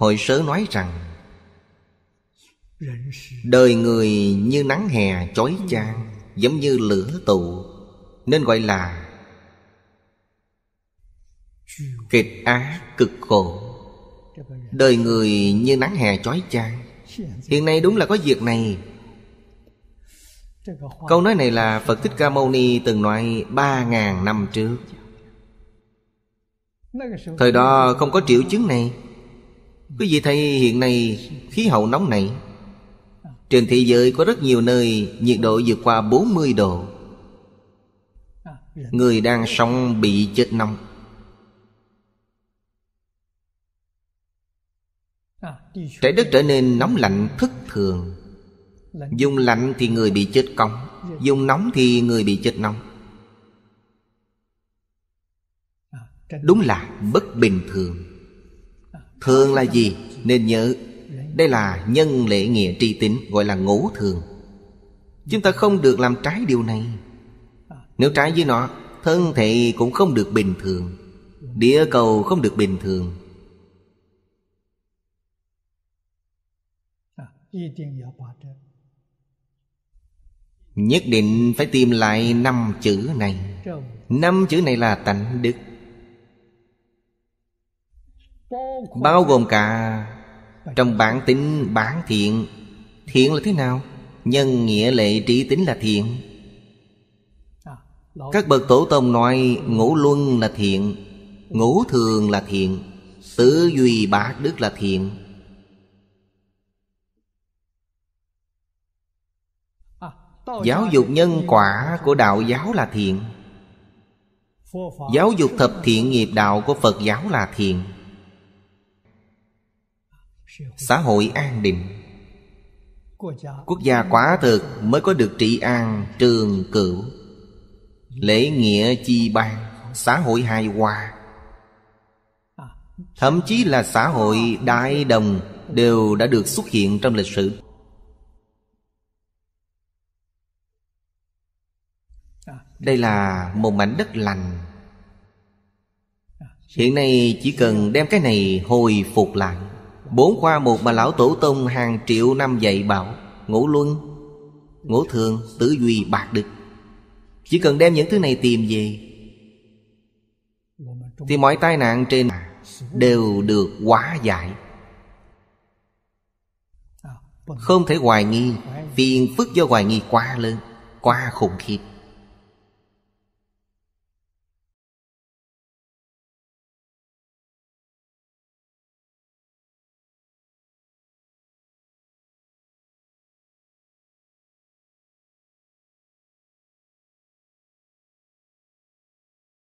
Hồi sớ nói rằng Đời người như nắng hè chói chang Giống như lửa tụ Nên gọi là Kịch á cực khổ Đời người như nắng hè chói chang Hiện nay đúng là có việc này Câu nói này là Phật Thích Ca Mâu Ni từng nói ba ngàn năm trước Thời đó không có triệu chứng này Quý vị thấy hiện nay khí hậu nóng này Trên thế giới có rất nhiều nơi nhiệt độ vượt qua 40 độ Người đang sống bị chết nóng Trái đất trở nên nóng lạnh thất thường Dùng lạnh thì người bị chết cong Dùng nóng thì người bị chết nóng Đúng là bất bình thường Thường là gì? Nên nhớ Đây là nhân lễ nghĩa tri tính Gọi là ngũ thường Chúng ta không được làm trái điều này Nếu trái với nó Thân thể cũng không được bình thường Địa cầu không được bình thường Nhất định phải tìm lại năm chữ này Năm chữ này là tạnh đức Bao gồm cả Trong bản tính bản thiện Thiện là thế nào? Nhân nghĩa lệ trí tính là thiện Các bậc tổ tông nói Ngũ luân là thiện Ngũ thường là thiện Tứ duy bát đức là thiện Giáo dục nhân quả của đạo giáo là thiện Giáo dục thập thiện nghiệp đạo của Phật giáo là thiện xã hội an định quốc gia quá thực mới có được trị an trường cửu lễ nghĩa chi ban xã hội hài hòa thậm chí là xã hội đại đồng đều đã được xuất hiện trong lịch sử đây là một mảnh đất lành hiện nay chỉ cần đem cái này hồi phục lại Bốn khoa một mà lão tổ tông hàng triệu năm dạy bảo Ngũ luân, ngũ thường, tứ duy bạc được Chỉ cần đem những thứ này tìm về Thì mọi tai nạn trên đều được hóa giải Không thể hoài nghi Phiền phức do hoài nghi quá lớn Quá khủng khiếp